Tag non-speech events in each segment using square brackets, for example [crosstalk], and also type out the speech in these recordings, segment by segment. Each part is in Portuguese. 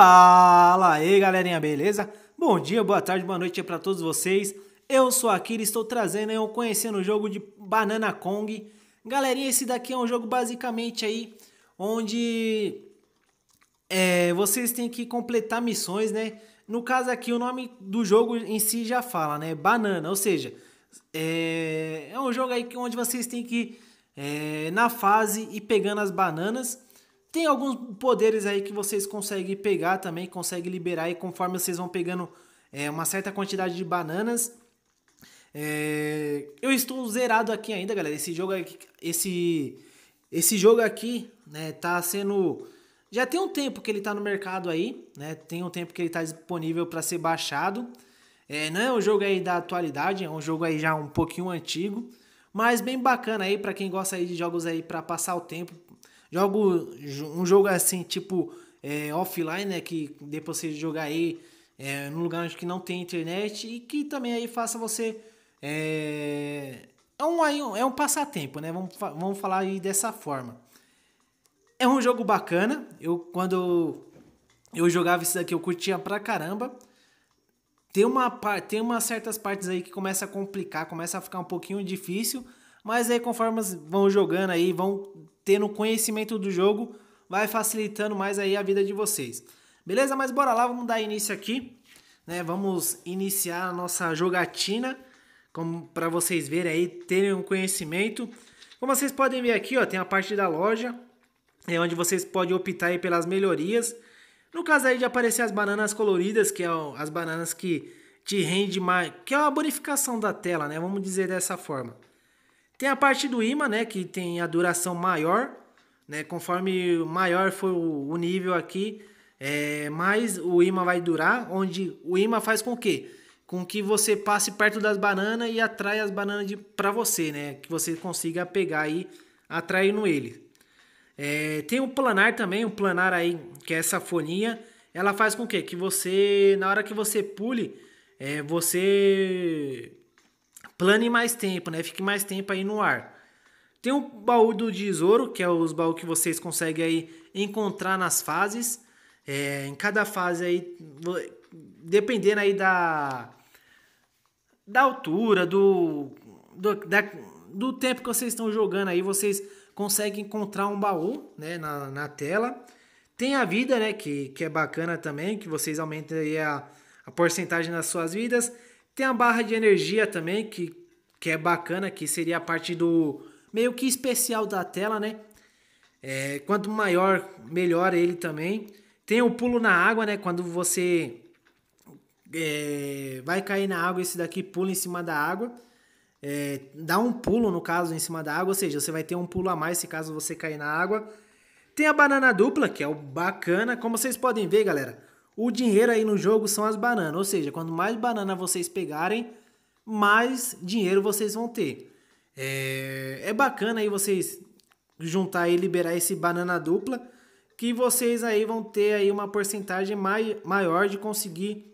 Fala aí, galerinha, beleza? Bom dia, boa tarde, boa noite para todos vocês. Eu sou aqui e estou trazendo aí conhecendo o jogo de Banana Kong. Galerinha, esse daqui é um jogo basicamente aí onde é, vocês têm que completar missões, né? No caso aqui, o nome do jogo em si já fala, né? Banana, ou seja, é, é um jogo aí onde vocês têm que ir é, na fase e pegando as bananas tem alguns poderes aí que vocês conseguem pegar também, conseguem liberar, e conforme vocês vão pegando é, uma certa quantidade de bananas. É, eu estou zerado aqui ainda, galera. Esse jogo aqui, esse, esse jogo aqui, né, tá sendo. Já tem um tempo que ele tá no mercado aí, né? Tem um tempo que ele tá disponível para ser baixado. É, não é um jogo aí da atualidade, é um jogo aí já um pouquinho antigo, mas bem bacana aí para quem gosta aí de jogos aí para passar o tempo, Jogo um jogo assim, tipo é, offline, né? Que depois você jogar aí é, num lugar onde que não tem internet e que também aí faça você. É, é, um, é um passatempo, né? Vamos, vamos falar aí dessa forma. É um jogo bacana. Eu, quando eu jogava isso daqui, eu curtia pra caramba. Tem, uma, tem uma certas partes aí que começa a complicar, começa a ficar um pouquinho difícil. Mas aí conforme vão jogando aí, vão tendo conhecimento do jogo, vai facilitando mais aí a vida de vocês. Beleza? Mas bora lá, vamos dar início aqui, né? Vamos iniciar a nossa jogatina, como para vocês verem aí, terem um conhecimento. Como vocês podem ver aqui, ó, tem a parte da loja, é onde vocês podem optar aí pelas melhorias. No caso aí de aparecer as bananas coloridas, que é as bananas que te rende mais, que é uma bonificação da tela, né? Vamos dizer dessa forma. Tem a parte do imã, né, que tem a duração maior, né, conforme maior for o nível aqui, é, mais o imã vai durar, onde o imã faz com que com que você passe perto das bananas e atrai as bananas para você, né, que você consiga pegar aí atrair no ele. É, tem o planar também, o planar aí, que é essa folhinha, ela faz com que que você na hora que você pule, é, você Plane mais tempo, né? Fique mais tempo aí no ar. Tem o baú do tesouro, que é os baús que vocês conseguem aí encontrar nas fases. É, em cada fase aí, dependendo aí da, da altura, do, do, da, do tempo que vocês estão jogando aí, vocês conseguem encontrar um baú né, na, na tela. Tem a vida, né, que, que é bacana também, que vocês aumentam aí a, a porcentagem das suas vidas. Tem a barra de energia também, que, que é bacana, que seria a parte do meio que especial da tela, né? É, quanto maior, melhor ele também. Tem o pulo na água, né? Quando você é, vai cair na água, esse daqui pula em cima da água. É, dá um pulo, no caso, em cima da água, ou seja, você vai ter um pulo a mais se caso você cair na água. Tem a banana dupla, que é o bacana. Como vocês podem ver, galera, o dinheiro aí no jogo são as bananas, ou seja, quanto mais banana vocês pegarem, mais dinheiro vocês vão ter. É, é bacana aí vocês juntar e liberar esse banana dupla, que vocês aí vão ter aí uma porcentagem mai, maior de conseguir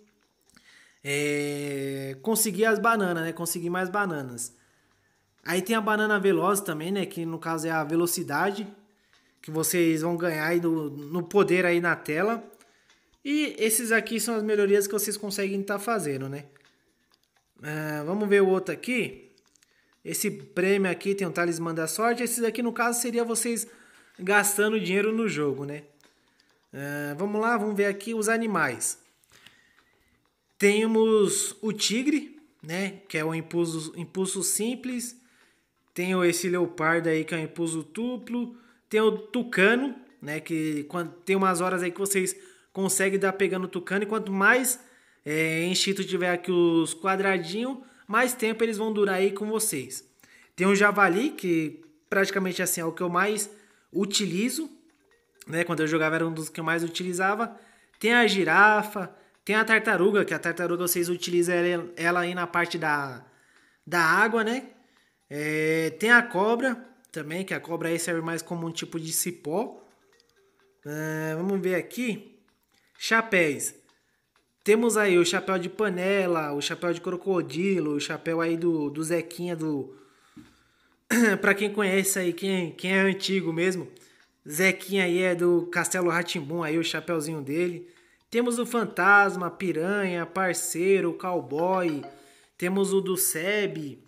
é, conseguir as bananas, né? Conseguir mais bananas. Aí tem a banana veloz também, né? Que no caso é a velocidade que vocês vão ganhar aí no, no poder aí na tela. E esses aqui são as melhorias que vocês conseguem estar tá fazendo, né? Ah, vamos ver o outro aqui. Esse prêmio aqui tem um talismã da sorte. Esse daqui, no caso, seria vocês gastando dinheiro no jogo, né? Ah, vamos lá, vamos ver aqui os animais. Temos o tigre, né? Que é o impulso, impulso simples. Tem esse leopardo aí, que é o impulso duplo. Tem o tucano, né? Que quando, tem umas horas aí que vocês consegue dar pegando o Tucano. E quanto mais é, tiver aqui os quadradinhos, mais tempo eles vão durar aí com vocês. Tem o Javali, que praticamente assim é o que eu mais utilizo. Né? Quando eu jogava era um dos que eu mais utilizava. Tem a girafa, tem a tartaruga, que a tartaruga vocês utilizam ela aí na parte da, da água, né? É, tem a cobra também, que a cobra aí serve mais como um tipo de cipó. É, vamos ver aqui. Chapéus. Temos aí o chapéu de panela, o chapéu de crocodilo, o chapéu aí do, do Zequinha do. [clears throat] pra quem conhece aí, quem, quem é antigo mesmo, Zequinha aí é do Castelo Ratimbum, aí o chapéuzinho dele. Temos o fantasma, piranha, parceiro, cowboy. Temos o do Seb,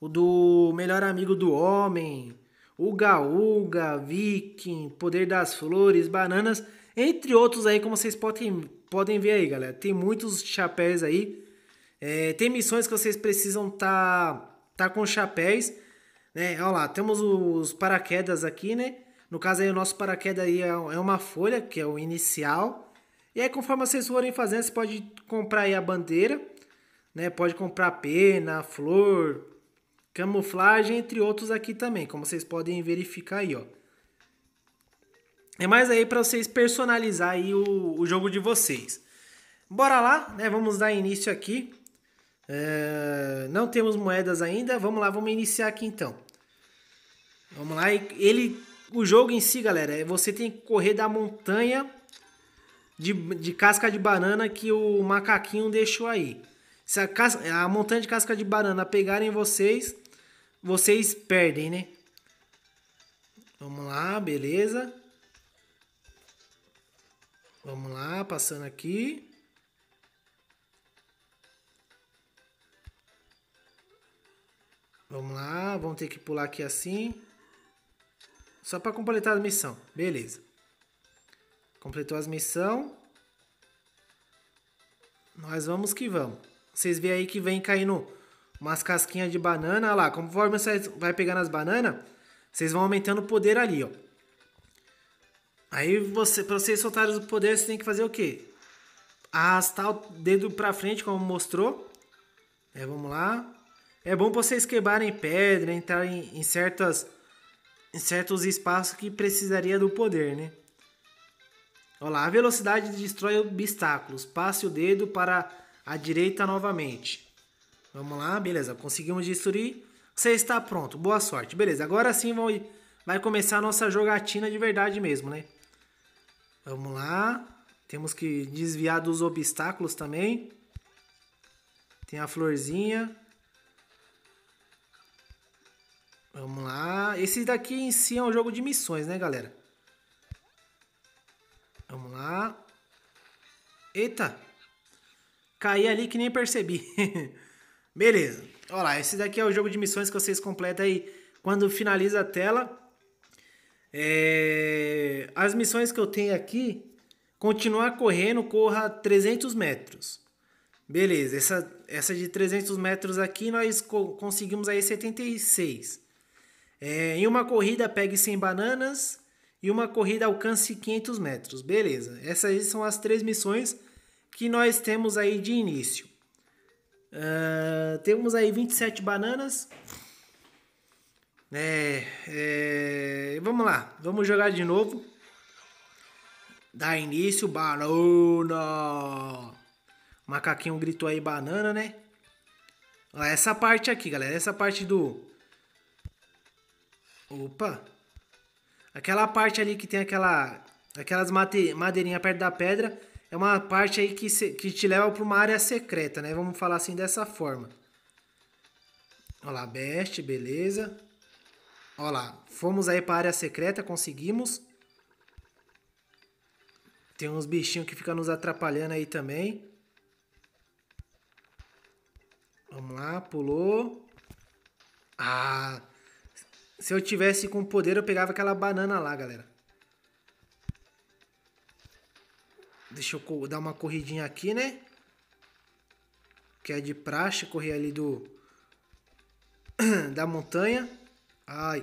o do melhor amigo do homem, o Gaúga, Viking, Poder das Flores, Bananas entre outros aí, como vocês podem, podem ver aí, galera. Tem muitos chapéus aí. É, tem missões que vocês precisam tá, tá com chapéus. Né? Olha lá, temos os paraquedas aqui, né? No caso aí, o nosso paraquedas aí é, é uma folha, que é o inicial. E aí, conforme vocês forem fazendo, você pode comprar aí a bandeira. Né? Pode comprar pena, flor, camuflagem, entre outros aqui também. Como vocês podem verificar aí, ó. É mais aí para vocês personalizar aí o, o jogo de vocês. Bora lá, né? Vamos dar início aqui. É, não temos moedas ainda. Vamos lá, vamos iniciar aqui então. Vamos lá. Ele, o jogo em si, galera, é você tem que correr da montanha de, de casca de banana que o macaquinho deixou aí. Se a, casca, a montanha de casca de banana pegarem vocês, vocês perdem, né? Vamos lá, beleza. Vamos lá, passando aqui. Vamos lá, vamos ter que pular aqui assim. Só para completar a missão. Beleza. Completou as missão. Nós vamos que vamos. Vocês veem aí que vem caindo umas casquinhas de banana. Olha lá, conforme você vai pegando as bananas, vocês vão aumentando o poder ali, ó. Aí você, para vocês soltarem o poder, você tem que fazer o quê? Arrastar o dedo para frente, como mostrou. É, vamos lá. É bom vocês quebrarem pedra, entrarem em certas em certos espaços que precisaria do poder, né? Olha lá, a velocidade destrói obstáculos. Passe o dedo para a direita novamente. Vamos lá, beleza. Conseguimos destruir. Você está pronto. Boa sorte. Beleza, agora sim vai começar a nossa jogatina de verdade mesmo, né? Vamos lá. Temos que desviar dos obstáculos também. Tem a florzinha. Vamos lá. Esse daqui em si é um jogo de missões, né, galera? Vamos lá. Eita. Caí ali que nem percebi. [laughs] Beleza. Olha lá, esse daqui é o jogo de missões que vocês completam aí quando finaliza a tela. É, as missões que eu tenho aqui, continuar correndo, corra 300 metros. Beleza, essa, essa de 300 metros aqui nós co conseguimos aí 76. É, em uma corrida pegue 100 bananas e uma corrida alcance 500 metros. Beleza, essas aí são as três missões que nós temos aí de início. Uh, temos aí 27 bananas. É, é, vamos lá, vamos jogar de novo. Dá início, banana. O macaquinho gritou aí banana, né? Ó, essa parte aqui, galera. Essa parte do. Opa! Aquela parte ali que tem aquela, aquelas madeirinhas perto da pedra é uma parte aí que, se, que te leva para uma área secreta, né? Vamos falar assim dessa forma. Olha lá, best, beleza. Olha lá, fomos aí para a área secreta, conseguimos. Tem uns bichinhos que ficam nos atrapalhando aí também. Vamos lá, pulou. Ah, se eu tivesse com poder, eu pegava aquela banana lá, galera. Deixa eu dar uma corridinha aqui, né? Que é de praxe, correr ali do... [clears throat] da montanha. Ai.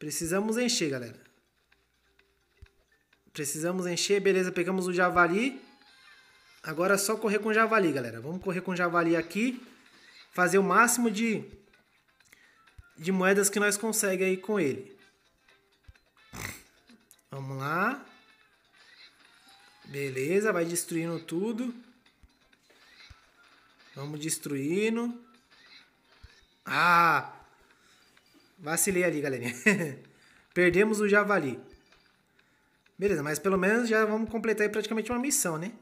Precisamos encher, galera. Precisamos encher. Beleza, pegamos o javali. Agora é só correr com o javali, galera. Vamos correr com o javali aqui. Fazer o máximo de, de moedas que nós conseguimos aí com ele. Vamos lá. Beleza, vai destruindo tudo. Vamos destruindo. Ah! Vacilei ali, galerinha. [laughs] Perdemos o javali. Beleza, mas pelo menos já vamos completar praticamente uma missão, né?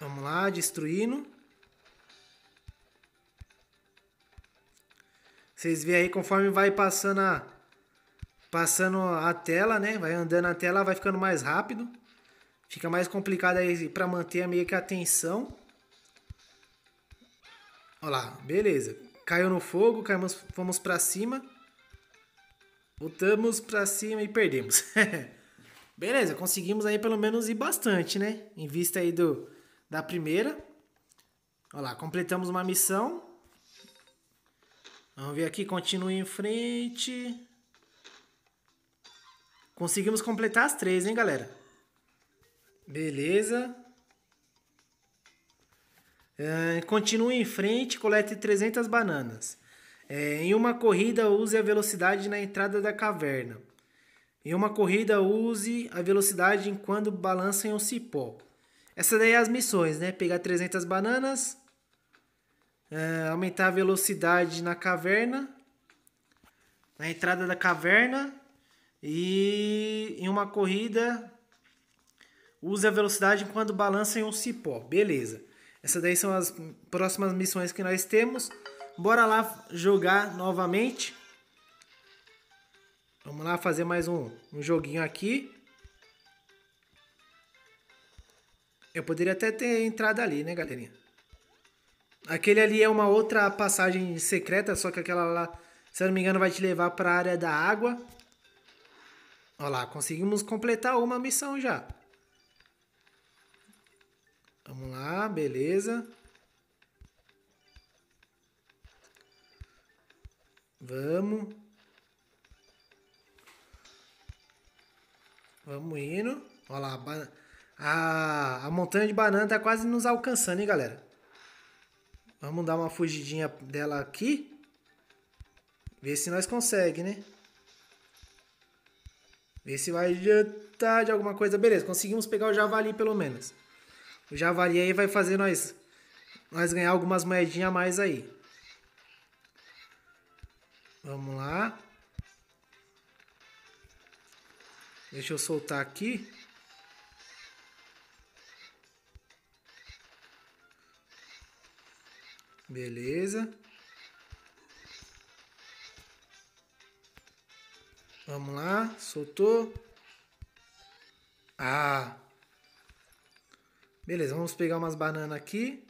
Vamos lá, destruindo. Vocês veem aí conforme vai passando a, passando a tela, né? Vai andando a tela, vai ficando mais rápido. Fica mais complicado aí para manter meio que a tensão. Olha lá, beleza. Caiu no fogo, caímos, fomos para cima. Voltamos para cima e perdemos. [laughs] beleza, conseguimos aí pelo menos ir bastante, né? Em vista aí do, da primeira. Olha lá, completamos uma missão. Vamos ver aqui, continue em frente. Conseguimos completar as três, hein, galera? Beleza continue em frente colete 300 bananas. É, em uma corrida, use a velocidade na entrada da caverna. Em uma corrida, use a velocidade enquanto balança em um cipó. Essa daí é as missões, né? Pegar 300 bananas, é, aumentar a velocidade na caverna, na entrada da caverna, e em uma corrida, use a velocidade enquanto balança em um cipó. Beleza. Essas daí são as próximas missões que nós temos. Bora lá jogar novamente. Vamos lá fazer mais um, um joguinho aqui. Eu poderia até ter entrado ali, né, galerinha? Aquele ali é uma outra passagem secreta, só que aquela lá, se eu não me engano, vai te levar para a área da água. Olha lá, conseguimos completar uma missão já. Vamos lá, beleza. Vamos. Vamos indo. Olha lá, a, a montanha de banana tá quase nos alcançando, hein, galera? Vamos dar uma fugidinha dela aqui. Ver se nós consegue, né? Ver se vai adiantar de alguma coisa. Beleza, conseguimos pegar o javali pelo menos. O Javari aí vai fazer nós, nós ganhar algumas moedinhas a mais aí. Vamos lá. Deixa eu soltar aqui. Beleza. Vamos lá, soltou. Ah, Beleza, vamos pegar umas bananas aqui.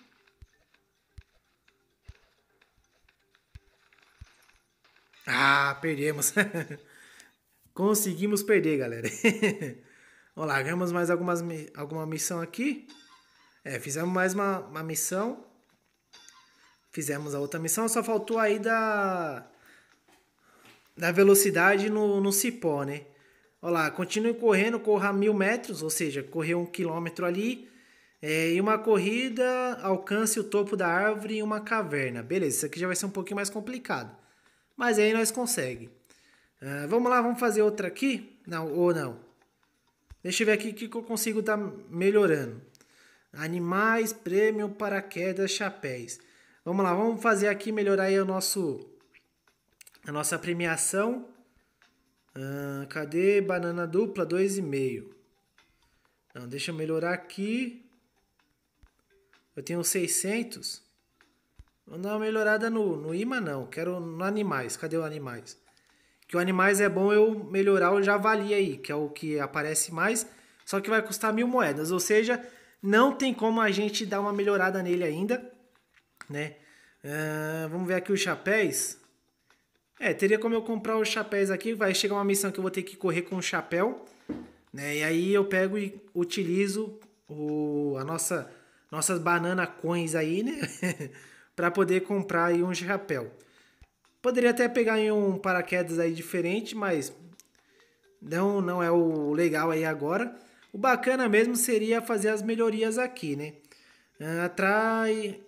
Ah, perdemos. [laughs] Conseguimos perder, galera. [laughs] Vamos lá, ganhamos mais algumas, alguma missão aqui. É, fizemos mais uma, uma missão. Fizemos a outra missão, só faltou aí da, da velocidade no, no cipó, né? Olha lá, continue correndo, corra mil metros, ou seja, correr um quilômetro ali é, e uma corrida alcance o topo da árvore em uma caverna. Beleza, isso aqui já vai ser um pouquinho mais complicado. Mas aí nós conseguimos. Uh, é, vamos lá, vamos fazer outra aqui? Não, ou não. Deixa eu ver aqui o que, que eu consigo estar tá melhorando. Animais, prêmio, paraquedas, chapéus. Vamos lá, vamos fazer aqui, melhorar aí o nosso, a nossa premiação. Uh, cadê? Banana dupla, 2,5. Não, deixa eu melhorar aqui. Eu tenho 600. Vou dar uma melhorada no, no imã, não. Quero no animais. Cadê o animais? Que o animais é bom eu melhorar o javali aí, que é o que aparece mais. Só que vai custar mil moedas. Ou seja, não tem como a gente dar uma melhorada nele ainda. Né? Uh, vamos ver aqui os chapéus. É, teria como eu comprar os chapéus aqui. Vai chegar uma missão que eu vou ter que correr com o chapéu. Né? E aí eu pego e utilizo o, a nossa nossas banana coins aí, né? [laughs] para poder comprar aí um chapéu. Poderia até pegar em um paraquedas aí diferente, mas não, não é o legal aí agora. O bacana mesmo seria fazer as melhorias aqui, né? Ah, atrai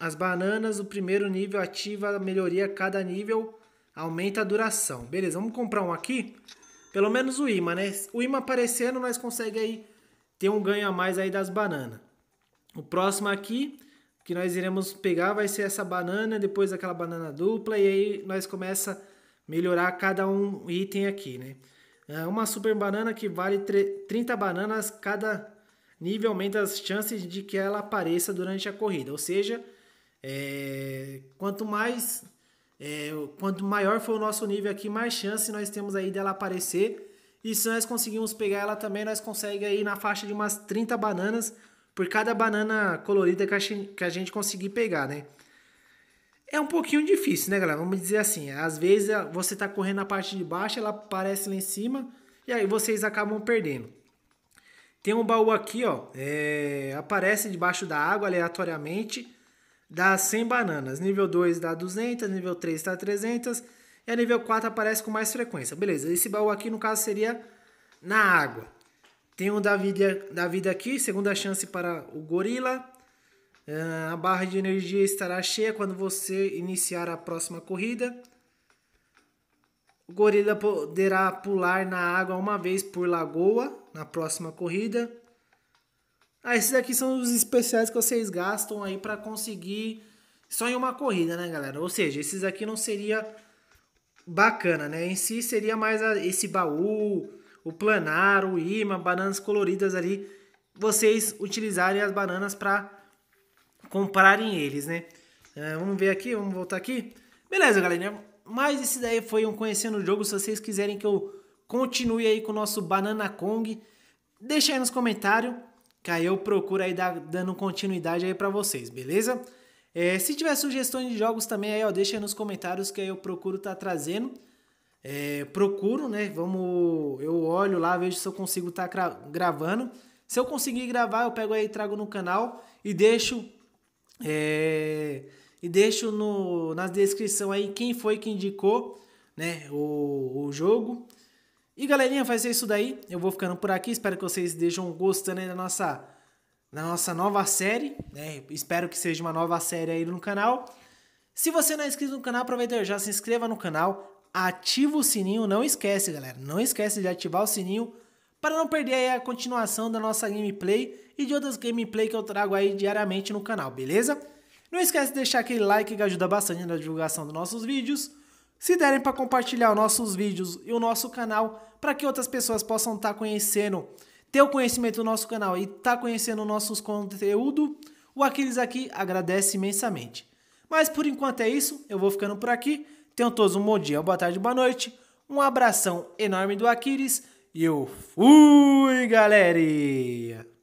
as bananas, o primeiro nível ativa a melhoria, cada nível aumenta a duração. Beleza, vamos comprar um aqui? Pelo menos o imã, né? O imã aparecendo, nós conseguimos aí ter um ganho a mais aí das bananas. O próximo aqui que nós iremos pegar vai ser essa banana, depois aquela banana dupla, e aí nós começa a melhorar cada um item aqui, né? É uma super banana que vale 30 bananas, cada nível aumenta as chances de que ela apareça durante a corrida. Ou seja, é, quanto mais é, quanto maior for o nosso nível aqui, mais chance nós temos aí dela aparecer. E se nós conseguimos pegar ela também, nós conseguimos aí na faixa de umas 30 bananas por cada banana colorida que a gente conseguir pegar, né? É um pouquinho difícil, né, galera? Vamos dizer assim, às vezes eh, você está correndo na parte de baixo, ela aparece lá em cima e aí vocês acabam perdendo. Tem um baú aqui, ó, é... aparece debaixo da água aleatoriamente, dá 100 bananas. Nível 2 dá 200, nível 3 dá 300 e a nível 4 aparece com mais frequência. Beleza, esse baú aqui no caso seria na água. Tem o da vida, aqui, segunda chance para o gorila. Ah, a barra de energia estará cheia quando você iniciar a próxima corrida. O gorila poderá pular na água uma vez por lagoa na próxima corrida. Ah, esses aqui são os especiais que vocês gastam aí para conseguir só em uma corrida, né, galera? Ou seja, esses aqui não seria bacana, né? Em si seria mais esse baú, o planar, o imã, bananas coloridas ali, vocês utilizarem as bananas para comprarem eles, né? Uh, vamos ver aqui, vamos voltar aqui. Beleza, galerinha. Mas esse daí foi um Conhecendo o Jogo. Se vocês quiserem que eu continue aí com o nosso Banana Kong, deixa aí nos comentários, que aí eu procuro aí dar, dando continuidade aí para vocês, beleza? É, se tiver sugestões de jogos também aí, ó, deixa aí nos comentários que aí eu procuro estar tá trazendo. É, procuro, né? Vamos, eu olho lá, vejo se eu consigo estar tá gravando. Se eu conseguir gravar, eu pego aí, trago no canal e deixo é, e deixo no, na descrição aí quem foi que indicou, né? O, o jogo. E galerinha, vai ser isso daí. Eu vou ficando por aqui. Espero que vocês estejam gostando aí da nossa, da nossa nova série. Né? Espero que seja uma nova série aí no canal. Se você não é inscrito no canal, aproveita já se inscreva no canal, ativa o sininho, não esquece, galera, não esquece de ativar o sininho para não perder a continuação da nossa gameplay e de outras gameplay que eu trago aí diariamente no canal, beleza? Não esquece de deixar aquele like que ajuda bastante na divulgação dos nossos vídeos. Se derem para compartilhar os nossos vídeos e o nosso canal para que outras pessoas possam estar tá conhecendo, ter o conhecimento do nosso canal e estar tá conhecendo nossos conteúdos, o Aquiles aqui agradece imensamente. Mas por enquanto é isso, eu vou ficando por aqui. Tenham todos um bom dia, boa tarde, boa noite. Um abração enorme do Aquiles e eu fui, galera!